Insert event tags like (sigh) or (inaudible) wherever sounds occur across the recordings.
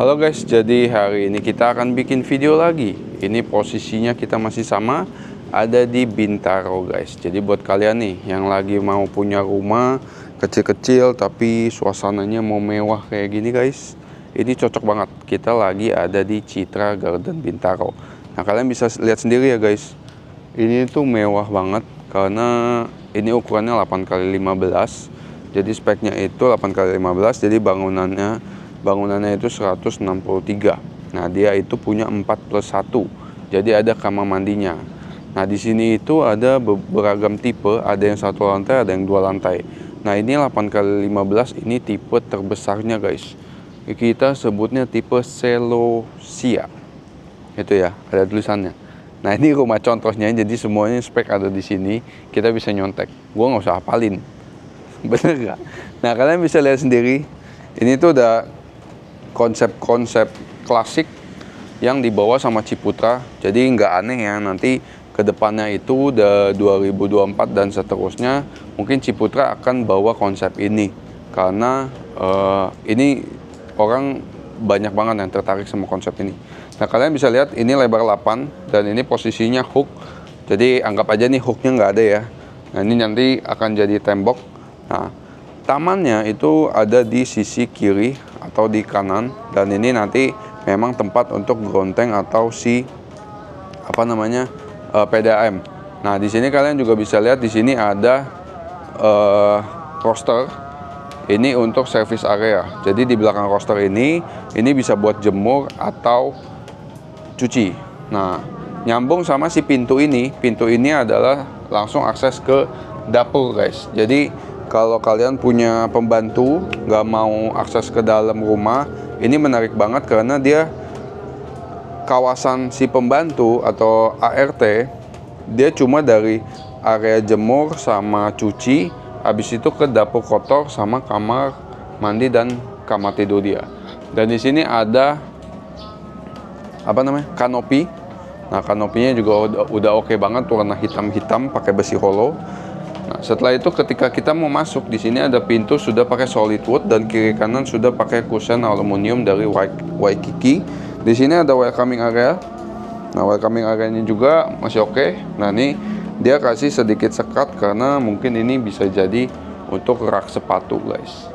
Halo guys, jadi hari ini kita akan bikin video lagi. Ini posisinya kita masih sama, ada di Bintaro guys. Jadi buat kalian nih yang lagi mau punya rumah kecil-kecil tapi suasananya mau mewah kayak gini guys. Ini cocok banget, kita lagi ada di Citra Garden Bintaro. Nah kalian bisa lihat sendiri ya guys, ini tuh mewah banget karena ini ukurannya 8 x 15 jadi speknya itu 8 x 15 jadi bangunannya bangunannya itu 163 nah dia itu punya 4 plus 1 jadi ada kamar mandinya nah di sini itu ada beragam tipe ada yang satu lantai ada yang dua lantai nah ini 8 kali 15 ini tipe terbesarnya guys kita sebutnya tipe selosia, itu ya ada tulisannya nah ini rumah contohnya jadi semuanya spek ada di sini kita bisa nyontek Gue nggak usah hafalin (laughs) bener gak? nah kalian bisa lihat sendiri ini tuh udah konsep-konsep klasik yang dibawa sama Ciputra. Jadi nggak aneh ya nanti kedepannya itu udah 2024 dan seterusnya mungkin Ciputra akan bawa konsep ini karena uh, ini orang banyak banget yang tertarik sama konsep ini. Nah kalian bisa lihat ini lebar 8 dan ini posisinya hook. Jadi anggap aja nih hooknya nggak ada ya. Nah ini nanti akan jadi tembok. Nah tamannya itu ada di sisi kiri atau di kanan dan ini nanti memang tempat untuk gonteng atau si apa namanya uh, eh, PDAM. Nah di sini kalian juga bisa lihat di sini ada uh, roster ini untuk service area. Jadi di belakang roster ini ini bisa buat jemur atau cuci. Nah nyambung sama si pintu ini. Pintu ini adalah langsung akses ke dapur guys. Jadi kalau kalian punya pembantu nggak mau akses ke dalam rumah ini menarik banget karena dia kawasan si pembantu atau ART dia cuma dari area jemur sama cuci habis itu ke dapur kotor sama kamar mandi dan kamar tidur dia dan di sini ada apa namanya kanopi nah kanopinya juga udah, udah oke okay banget warna hitam-hitam pakai besi hollow setelah itu ketika kita mau masuk di sini ada pintu sudah pakai solid wood dan kiri kanan sudah pakai kusen aluminium dari Waikiki. Di sini ada welcoming area. Nah, welcoming area ini juga masih oke. Okay. Nah, ini dia kasih sedikit sekat karena mungkin ini bisa jadi untuk rak sepatu, guys.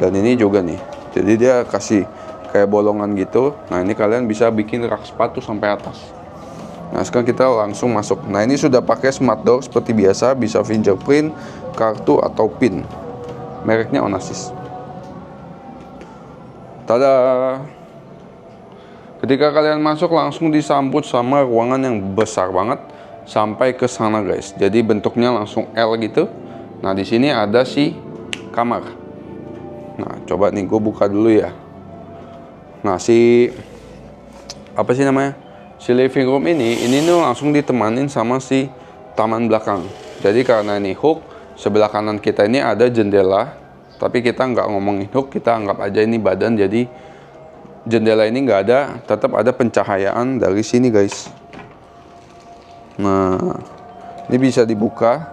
Dan ini juga nih. Jadi dia kasih kayak bolongan gitu. Nah, ini kalian bisa bikin rak sepatu sampai atas. Nah sekarang kita langsung masuk. Nah ini sudah pakai smart door seperti biasa, bisa fingerprint, kartu atau pin. Mereknya Onassis. Tada! Ketika kalian masuk langsung disambut sama ruangan yang besar banget sampai ke sana guys. Jadi bentuknya langsung L gitu. Nah di sini ada si kamar. Nah coba nih gue buka dulu ya. Nah si apa sih namanya? si living room ini ini nih langsung ditemanin sama si taman belakang jadi karena ini hook sebelah kanan kita ini ada jendela tapi kita nggak ngomongin hook kita anggap aja ini badan jadi jendela ini nggak ada tetap ada pencahayaan dari sini guys nah ini bisa dibuka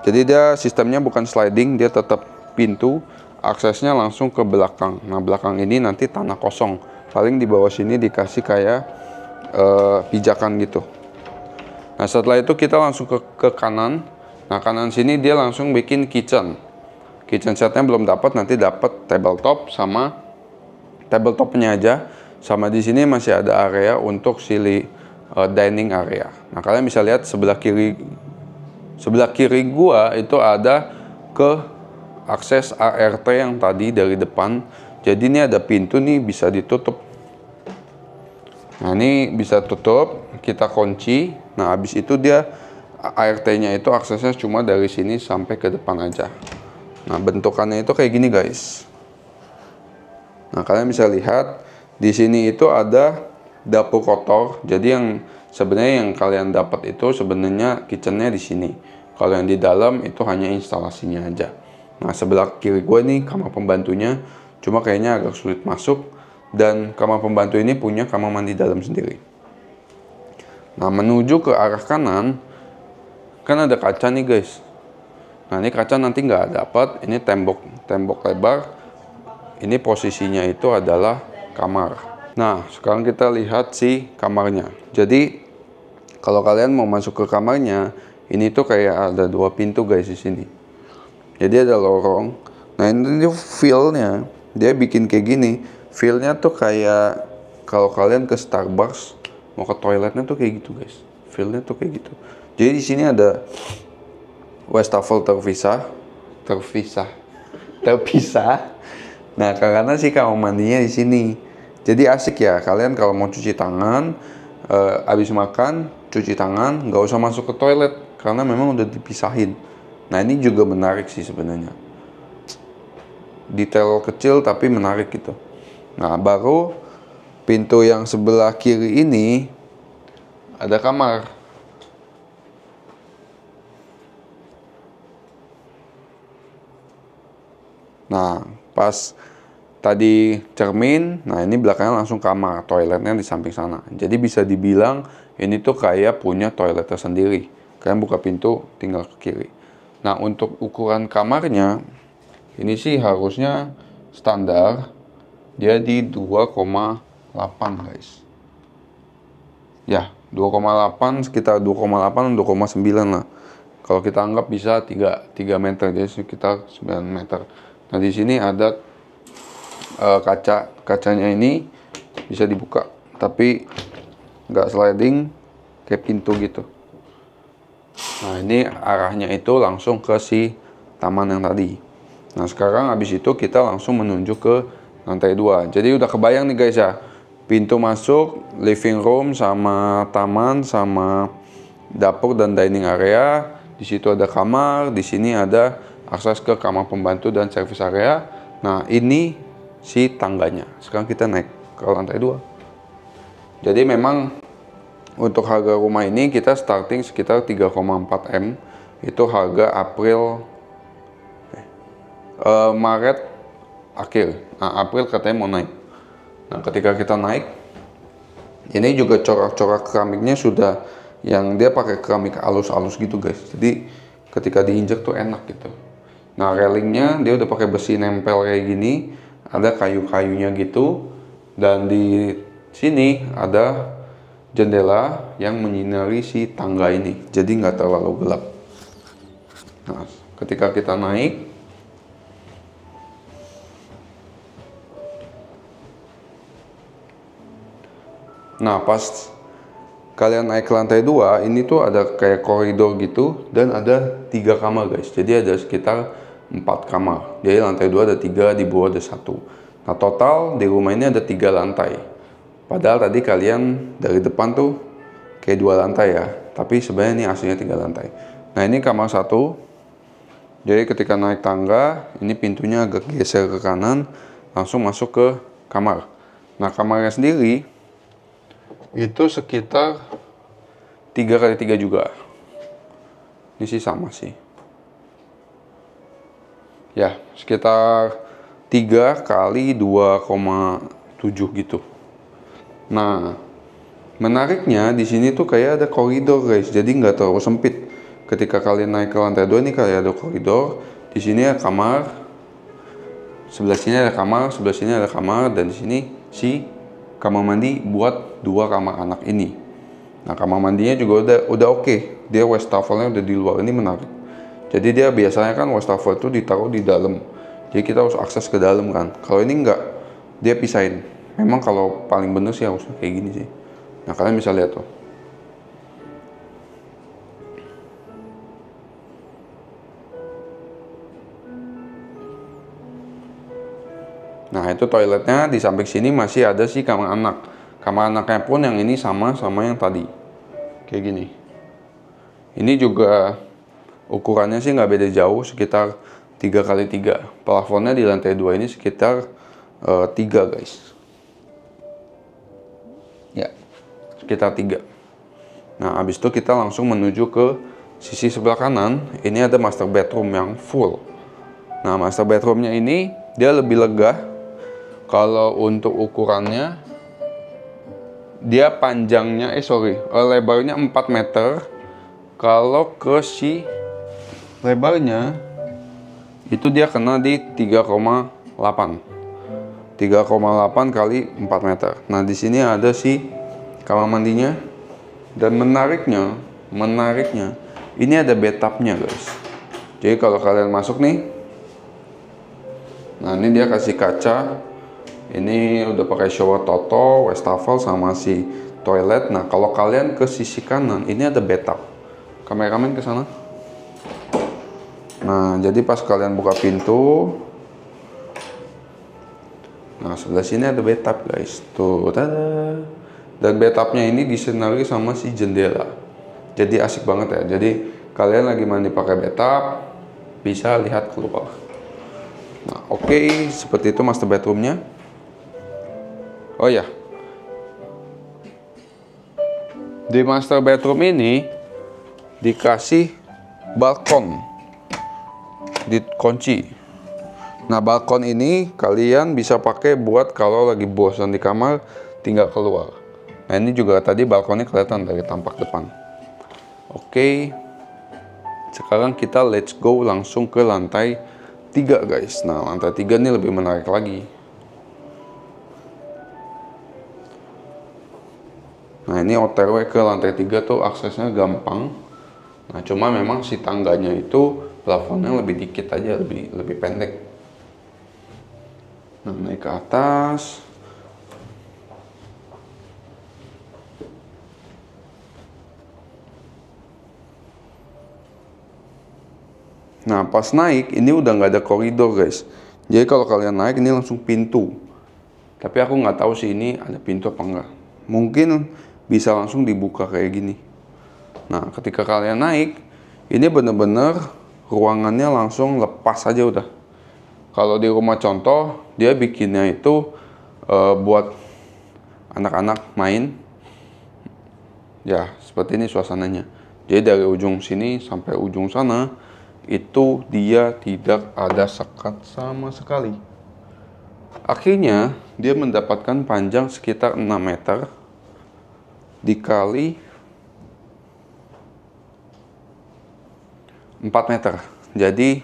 jadi dia sistemnya bukan sliding dia tetap pintu aksesnya langsung ke belakang. Nah, belakang ini nanti tanah kosong. Paling di bawah sini dikasih kayak uh, pijakan gitu. Nah setelah itu kita langsung ke, ke kanan. Nah kanan sini dia langsung bikin kitchen. Kitchen setnya belum dapat, nanti dapat tabletop sama tabletopnya aja. Sama di sini masih ada area untuk sili uh, dining area. Nah kalian bisa lihat sebelah kiri sebelah kiri gua itu ada ke akses ART yang tadi dari depan. Jadi ini ada pintu nih bisa ditutup Nah ini bisa tutup, kita kunci. Nah habis itu dia ART-nya itu aksesnya cuma dari sini sampai ke depan aja. Nah bentukannya itu kayak gini guys. Nah kalian bisa lihat di sini itu ada dapur kotor. Jadi yang sebenarnya yang kalian dapat itu sebenarnya kitchennya di sini. Kalau yang di dalam itu hanya instalasinya aja. Nah sebelah kiri gue nih kamar pembantunya. Cuma kayaknya agak sulit masuk dan kamar pembantu ini punya kamar mandi dalam sendiri. Nah, menuju ke arah kanan, kan ada kaca nih guys. Nah, ini kaca nanti nggak dapat, ini tembok, tembok lebar. Ini posisinya itu adalah kamar. Nah, sekarang kita lihat si kamarnya. Jadi, kalau kalian mau masuk ke kamarnya, ini tuh kayak ada dua pintu guys di sini. Jadi ada lorong. Nah, ini feel-nya, dia bikin kayak gini feelnya tuh kayak kalau kalian ke Starbucks mau ke toiletnya tuh kayak gitu guys feelnya tuh kayak gitu jadi di sini ada wastafel terpisah terpisah terpisah nah karena sih kamar mandinya di sini jadi asik ya kalian kalau mau cuci tangan eh, abis makan cuci tangan nggak usah masuk ke toilet karena memang udah dipisahin nah ini juga menarik sih sebenarnya detail kecil tapi menarik gitu Nah, baru pintu yang sebelah kiri ini ada kamar. Nah, pas tadi cermin, nah ini belakangnya langsung kamar, toiletnya di samping sana. Jadi bisa dibilang ini tuh kayak punya toilet tersendiri. Kalian buka pintu, tinggal ke kiri. Nah, untuk ukuran kamarnya, ini sih harusnya standar dia di 2,8 guys ya 2,8 sekitar 2,8 2,9 lah kalau kita anggap bisa 3 3 meter jadi sekitar 9 meter nah di sini ada uh, kaca kacanya ini bisa dibuka tapi nggak sliding kayak pintu gitu nah ini arahnya itu langsung ke si taman yang tadi nah sekarang habis itu kita langsung menunjuk ke lantai dua jadi udah kebayang nih guys ya pintu masuk living room sama taman sama dapur dan dining area di situ ada kamar di sini ada akses ke kamar pembantu dan service area nah ini si tangganya sekarang kita naik ke lantai dua jadi memang untuk harga rumah ini kita starting sekitar 3,4 M itu harga April eh, eh Maret akhir nah April katanya mau naik nah ketika kita naik ini juga corak-corak keramiknya sudah yang dia pakai keramik alus alus gitu guys jadi ketika diinjak tuh enak gitu nah railingnya dia udah pakai besi nempel kayak gini ada kayu-kayunya gitu dan di sini ada jendela yang menyinari si tangga ini jadi nggak terlalu gelap nah ketika kita naik Nah pas kalian naik ke lantai dua, ini tuh ada kayak koridor gitu dan ada tiga kamar guys. Jadi ada sekitar empat kamar. Jadi lantai dua ada tiga, di bawah ada satu. Nah total di rumah ini ada tiga lantai. Padahal tadi kalian dari depan tuh kayak dua lantai ya. Tapi sebenarnya ini aslinya tiga lantai. Nah ini kamar satu. Jadi ketika naik tangga, ini pintunya agak geser ke kanan, langsung masuk ke kamar. Nah kamarnya sendiri itu sekitar 3 kali 3 juga. Ini sih sama sih. Ya, sekitar 3 kali 2,7 gitu. Nah, menariknya di sini tuh kayak ada koridor guys, jadi nggak terlalu sempit. Ketika kalian naik ke lantai dua ini kayak ada koridor, di sini ada kamar, sebelah sini ada kamar, sebelah sini ada kamar, dan di sini si kamar mandi buat dua kamar anak ini. Nah kamar mandinya juga udah udah oke, okay. dia wastafelnya udah di luar ini menarik. Jadi dia biasanya kan wastafel itu ditaruh di dalam, jadi kita harus akses ke dalam kan. Kalau ini enggak, dia pisahin. Memang kalau paling bener sih harusnya kayak gini sih. Nah kalian bisa lihat tuh. Nah itu toiletnya di samping sini masih ada sih kamar anak. Kamar anaknya pun yang ini sama sama yang tadi. Kayak gini. Ini juga ukurannya sih nggak beda jauh sekitar 3 kali 3 Plafonnya di lantai 2 ini sekitar uh, eh, 3 guys. Ya, sekitar 3. Nah, abis itu kita langsung menuju ke sisi sebelah kanan. Ini ada master bedroom yang full. Nah, master bedroomnya ini dia lebih lega kalau untuk ukurannya dia panjangnya eh sorry lebarnya 4 meter kalau ke si lebarnya itu dia kena di 3,8 3,8 kali 4 meter nah di sini ada si kamar mandinya dan menariknya menariknya ini ada betapnya guys jadi kalau kalian masuk nih nah ini dia kasih kaca ini udah pakai shower toto, wastafel sama si toilet. Nah, kalau kalian ke sisi kanan, ini ada bathtub. Kameramen ke sana. Nah, jadi pas kalian buka pintu, nah sebelah sini ada bathtub guys. Tuh, tada. Dan bathtubnya ini disinari sama si jendela. Jadi asik banget ya. Jadi kalian lagi mandi pakai bathtub, bisa lihat keluar. Nah, oke, okay. seperti itu master bedroomnya. Oh ya. Di master bedroom ini dikasih balkon dikunci. Nah, balkon ini kalian bisa pakai buat kalau lagi bosan di kamar tinggal keluar. Nah, ini juga tadi balkonnya kelihatan dari tampak depan. Oke. Sekarang kita let's go langsung ke lantai tiga guys. Nah, lantai tiga ini lebih menarik lagi. Nah ini OTW ke lantai 3 tuh aksesnya gampang. Nah cuma memang si tangganya itu plafonnya lebih dikit aja, lebih lebih pendek. Nah naik ke atas. Nah pas naik ini udah nggak ada koridor guys. Jadi kalau kalian naik ini langsung pintu. Tapi aku nggak tahu sih ini ada pintu apa enggak. Mungkin bisa langsung dibuka kayak gini. Nah, ketika kalian naik, ini bener-bener ruangannya langsung lepas aja udah. Kalau di rumah contoh, dia bikinnya itu e, buat anak-anak main. Ya, seperti ini suasananya. Jadi dari ujung sini sampai ujung sana, itu dia tidak ada sekat sama sekali. Akhirnya, dia mendapatkan panjang sekitar 6 meter dikali 4 meter. Jadi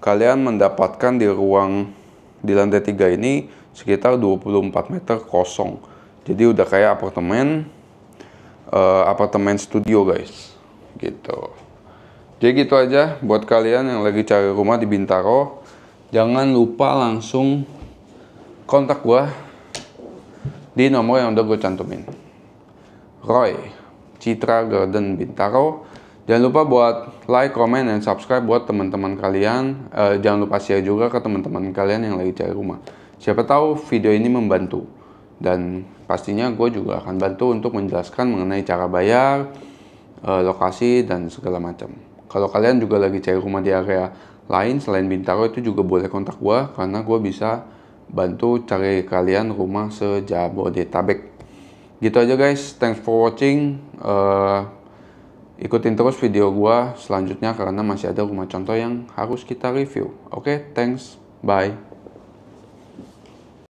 kalian mendapatkan di ruang di lantai 3 ini sekitar 24 meter kosong. Jadi udah kayak apartemen uh, apartemen studio guys. Gitu. Jadi gitu aja buat kalian yang lagi cari rumah di Bintaro, jangan lupa langsung kontak gua di nomor yang udah gue cantumin. Roy Citra Garden Bintaro jangan lupa buat like, comment, dan subscribe buat teman-teman kalian uh, jangan lupa share juga ke teman-teman kalian yang lagi cari rumah siapa tahu video ini membantu dan pastinya gue juga akan bantu untuk menjelaskan mengenai cara bayar uh, lokasi dan segala macam kalau kalian juga lagi cari rumah di area lain selain Bintaro itu juga boleh kontak gue karena gue bisa bantu cari kalian rumah sejabodetabek gitu aja guys thanks for watching uh, ikutin terus video gua selanjutnya karena masih ada rumah contoh yang harus kita review oke okay, thanks bye